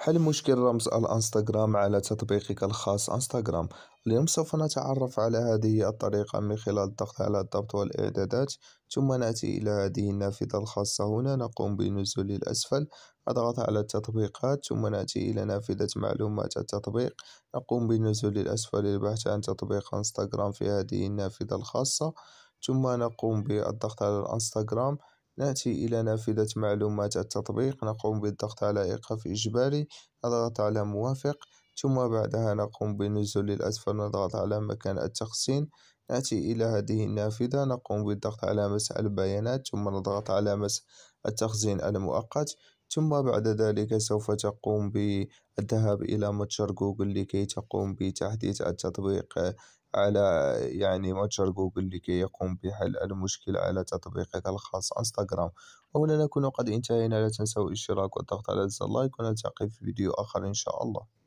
حل مشكل رمز الانستغرام على تطبيقك الخاص انستغرام اليوم سوف نتعرف على هذه الطريقة من خلال الضغط على الضبط والإعدادات ثم نأتي إلى هذه النافذة الخاصة هنا نقوم بنزول الأسفل أضغط على التطبيقات ثم نأتي إلى نافذة معلومات التطبيق نقوم بنزول الأسفل للبحث عن تطبيق انستغرام في هذه النافذة الخاصة ثم نقوم بالضغط على الانستغرام نأتي إلى نافذة معلومات التطبيق نقوم بالضغط على إيقاف إجباري نضغط على موافق ثم بعدها نقوم بنزول للأسفل نضغط على مكان التخزين نأتي إلى هذه النافذة نقوم بالضغط على مسح البيانات ثم نضغط على مسح التخزين المؤقت ثم بعد ذلك سوف تقوم بالذهاب إلى متجر جوجل لكي تقوم بتحديث التطبيق على يعني متجر جوجل لكي يقوم بحل المشكلة على تطبيقك الخاص انستغرام وهنا نكون قد انتهينا لا تنسوا الاشتراك والضغط على زر اللايك ونلتقي في فيديو آخر إن شاء الله